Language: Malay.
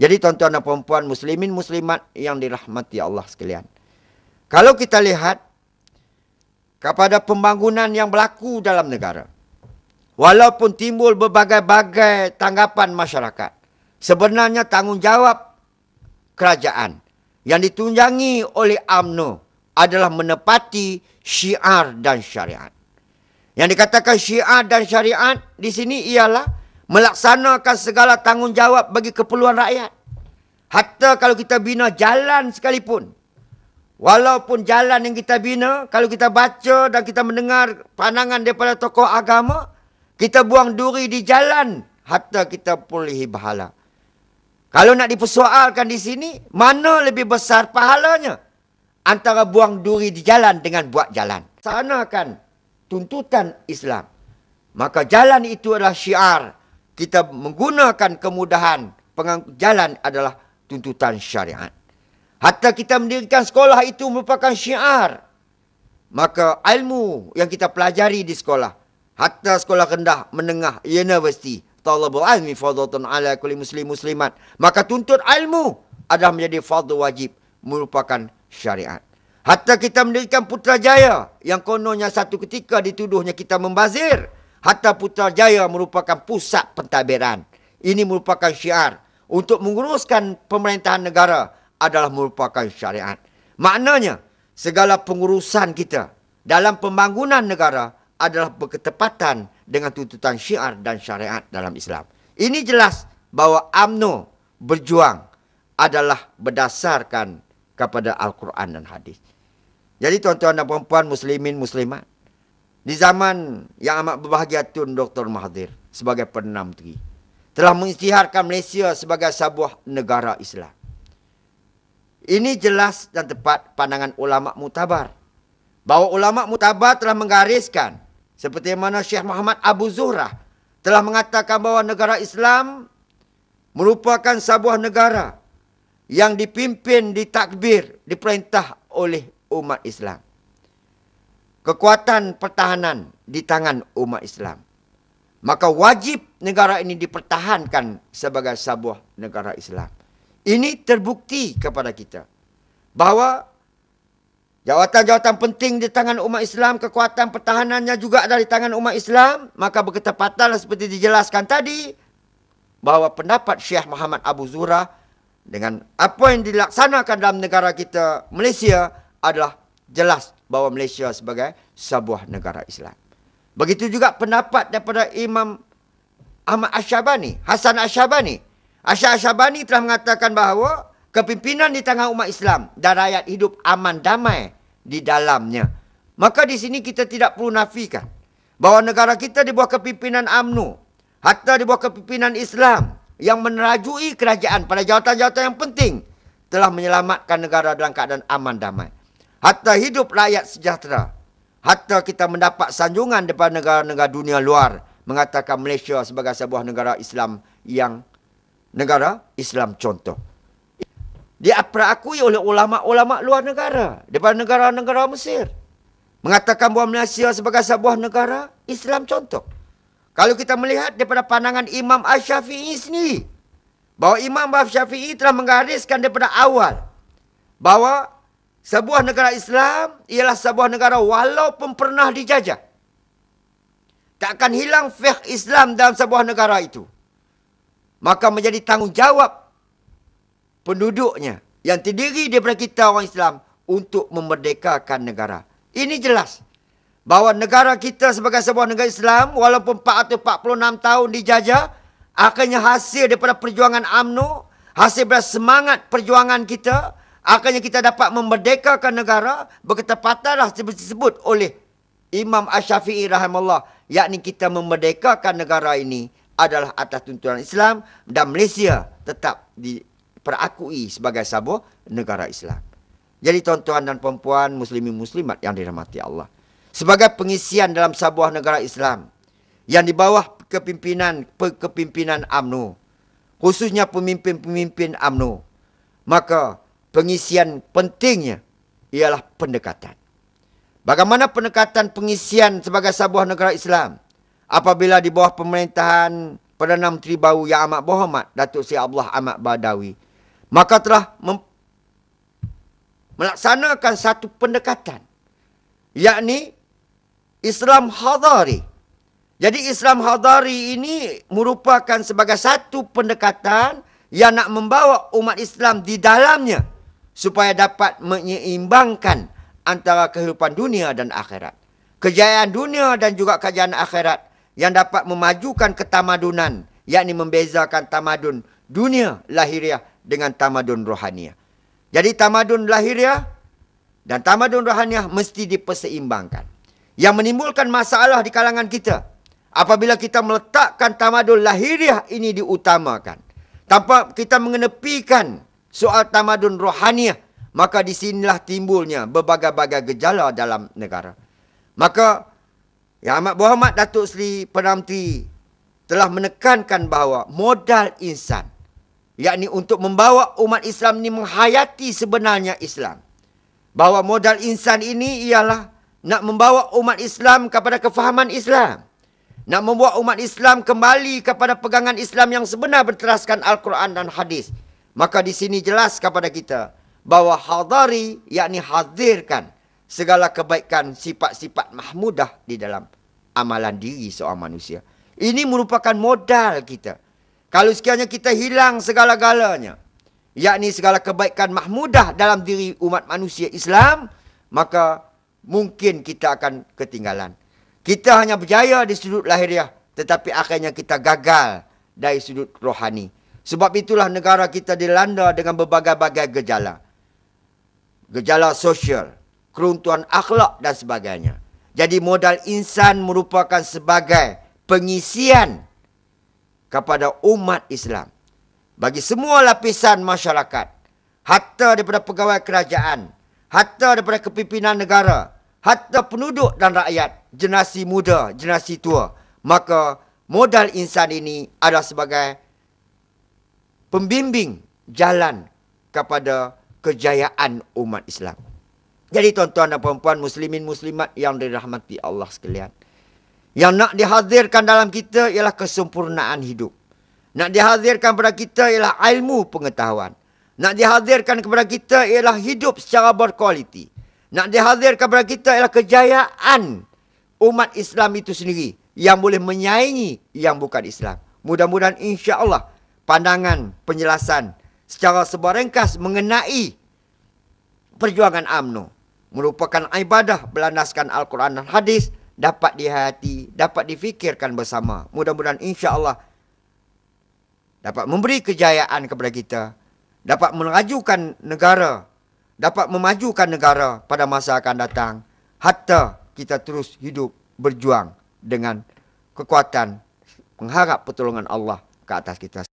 Jadi tuan-tuan dan perempuan muslimin muslimat yang dirahmati Allah sekalian. Kalau kita lihat kepada pembangunan yang berlaku dalam negara. Walaupun timbul berbagai-bagai tanggapan masyarakat. Sebenarnya tanggungjawab kerajaan yang ditunjangi oleh UMNO adalah menepati syiar dan syariat. Yang dikatakan syiar dan syariat di sini ialah melaksanakan segala tanggungjawab bagi keperluan rakyat. Hatta kalau kita bina jalan sekalipun. Walaupun jalan yang kita bina, kalau kita baca dan kita mendengar pandangan daripada tokoh agama, kita buang duri di jalan, hatta kita pulih bahala. Kalau nak dipersoalkan di sini, mana lebih besar pahalanya? Antara buang duri di jalan dengan buat jalan. Sanakan tuntutan Islam. Maka jalan itu adalah syiar kita menggunakan kemudahan jalan adalah tuntutan syariat. Hatta kita mendirikan sekolah itu merupakan syiar. Maka ilmu yang kita pelajari di sekolah. Hatta sekolah rendah, menengah, universiti. Talabul almi fadlatun ala kuli muslim muslimat. Maka tuntut ilmu adalah menjadi fadu wajib. Merupakan syariat. Hatta kita mendirikan Putrajaya. Yang kononnya satu ketika dituduhnya kita membazir. Hatta Putrajaya merupakan pusat pentadbiran. Ini merupakan syiar. Untuk menguruskan pemerintahan negara adalah merupakan syariat. Maknanya, segala pengurusan kita dalam pembangunan negara adalah berketepatan dengan tuntutan syiar dan syariat dalam Islam. Ini jelas bahawa UMNO berjuang adalah berdasarkan kepada Al-Quran dan Hadis. Jadi tuan-tuan dan puan muslimin muslimat, di zaman yang amat berbahagia Tun Dr. Mahathir sebagai Perdana Menteri telah mengisytiharkan Malaysia sebagai sebuah negara Islam. Ini jelas dan tepat pandangan ulama mutabar. Bahawa ulama mutabar telah menggariskan seperti mana Syekh Muhammad Abu Zuhrah telah mengatakan bahawa negara Islam merupakan sebuah negara yang dipimpin, ditakbir, diperintah oleh umat Islam kekuatan pertahanan di tangan umat Islam. Maka wajib negara ini dipertahankan sebagai sebuah negara Islam. Ini terbukti kepada kita bahawa jawatan-jawatan penting di tangan umat Islam, kekuatan pertahanannya juga dari tangan umat Islam, maka berketepatanlah seperti dijelaskan tadi bahawa pendapat Syekh Muhammad Abu Zura dengan apa yang dilaksanakan dalam negara kita Malaysia adalah jelas bahawa Malaysia sebagai sebuah negara Islam. Begitu juga pendapat daripada Imam Ahmad Ashabani, Hasan Ashabani. Hasan Ashabani telah mengatakan bahawa kepimpinan di tangan umat Islam dan rakyat hidup aman damai di dalamnya. Maka di sini kita tidak perlu nafikan bahawa negara kita di bawah kepimpinan AMNU, hatta di bawah kepimpinan Islam yang menerajui kerajaan pada jawatan-jawatan yang penting telah menyelamatkan negara dalam keadaan aman damai. Hatta hidup rakyat sejahtera. Hatta kita mendapat sanjungan daripada negara-negara dunia luar mengatakan Malaysia sebagai sebuah negara Islam yang negara Islam contoh. Diperakui oleh ulama-ulama luar negara daripada negara-negara Mesir mengatakan bahawa Malaysia sebagai sebuah negara Islam contoh. Kalau kita melihat daripada pandangan Imam Ash-Syafi'i sendiri bahawa Imam Ash-Syafi'i telah menggariskan daripada awal bahawa sebuah negara Islam ialah sebuah negara walaupun pernah dijajah. Tak akan hilang fiqh Islam dalam sebuah negara itu. Maka menjadi tanggungjawab penduduknya yang terdiri daripada kita orang Islam untuk memerdekakan negara. Ini jelas bahawa negara kita sebagai sebuah negara Islam walaupun 446 tahun dijajah akhirnya hasil daripada perjuangan UMNO, hasil daripada semangat perjuangan kita Akhirnya kita dapat memerdekakan negara berketepatanlah disebut oleh Imam Ash-Shafi'i rahimahullah. Yakni kita memerdekakan negara ini adalah atas tuntunan Islam dan Malaysia tetap diperakui sebagai sebuah negara Islam. Jadi tuan-tuan dan puan-puan muslimi muslimat yang dirahmati Allah. Sebagai pengisian dalam sebuah negara Islam yang di bawah kepimpinan kepimpinan UMNO khususnya pemimpin-pemimpin UMNO maka pengisian pentingnya ialah pendekatan. Bagaimana pendekatan pengisian sebagai sebuah negara Islam apabila di bawah pemerintahan Perdana Menteri Baru yang amat berhormat Datuk Seri Abdullah Ahmad Badawi maka telah melaksanakan satu pendekatan yakni Islam Hadari. Jadi Islam Hadari ini merupakan sebagai satu pendekatan yang nak membawa umat Islam di dalamnya supaya dapat menyeimbangkan antara kehidupan dunia dan akhirat. Kejayaan dunia dan juga kejayaan akhirat yang dapat memajukan ketamadunan yakni membezakan tamadun dunia lahiriah dengan tamadun rohaniah. Jadi tamadun lahiriah dan tamadun rohaniah mesti diperseimbangkan. Yang menimbulkan masalah di kalangan kita apabila kita meletakkan tamadun lahiriah ini diutamakan tanpa kita mengenepikan soal tamadun rohaniah, maka di sinilah timbulnya berbagai-bagai gejala dalam negara. Maka Yang Amat Berhormat Datuk Sri Perdana Menteri telah menekankan bahawa modal insan yakni untuk membawa umat Islam ini menghayati sebenarnya Islam. Bahawa modal insan ini ialah nak membawa umat Islam kepada kefahaman Islam. Nak membawa umat Islam kembali kepada pegangan Islam yang sebenar berteraskan Al-Quran dan Hadis. Maka di sini jelas kepada kita bahawa hadari yakni hadirkan segala kebaikan sifat-sifat mahmudah di dalam amalan diri seorang manusia. Ini merupakan modal kita. Kalau sekiranya kita hilang segala-galanya, yakni segala kebaikan mahmudah dalam diri umat manusia Islam, maka mungkin kita akan ketinggalan. Kita hanya berjaya di sudut lahiriah, tetapi akhirnya kita gagal dari sudut rohani. Sebab itulah negara kita dilanda dengan berbagai-bagai gejala. Gejala sosial, keruntuhan akhlak dan sebagainya. Jadi modal insan merupakan sebagai pengisian kepada umat Islam. Bagi semua lapisan masyarakat. Hatta daripada pegawai kerajaan. Hatta daripada kepimpinan negara. Hatta penduduk dan rakyat. Generasi muda, generasi tua. Maka modal insan ini adalah sebagai pembimbing jalan kepada kejayaan umat Islam. Jadi tuan-tuan dan puan-puan muslimin muslimat yang dirahmati Allah sekalian. Yang nak dihadirkan dalam kita ialah kesempurnaan hidup. Nak dihadirkan kepada kita ialah ilmu pengetahuan. Nak dihadirkan kepada kita ialah hidup secara berkualiti. Nak dihadirkan kepada kita ialah kejayaan umat Islam itu sendiri yang boleh menyaingi yang bukan Islam. Mudah-mudahan insya-Allah pandangan penjelasan secara sebuah ringkas mengenai perjuangan AMNU merupakan ibadah berlandaskan Al-Quran dan Hadis dapat dihayati, dapat difikirkan bersama. Mudah-mudahan insya Allah dapat memberi kejayaan kepada kita, dapat merajukan negara, dapat memajukan negara pada masa akan datang. Hatta kita terus hidup berjuang dengan kekuatan mengharap pertolongan Allah ke atas kita.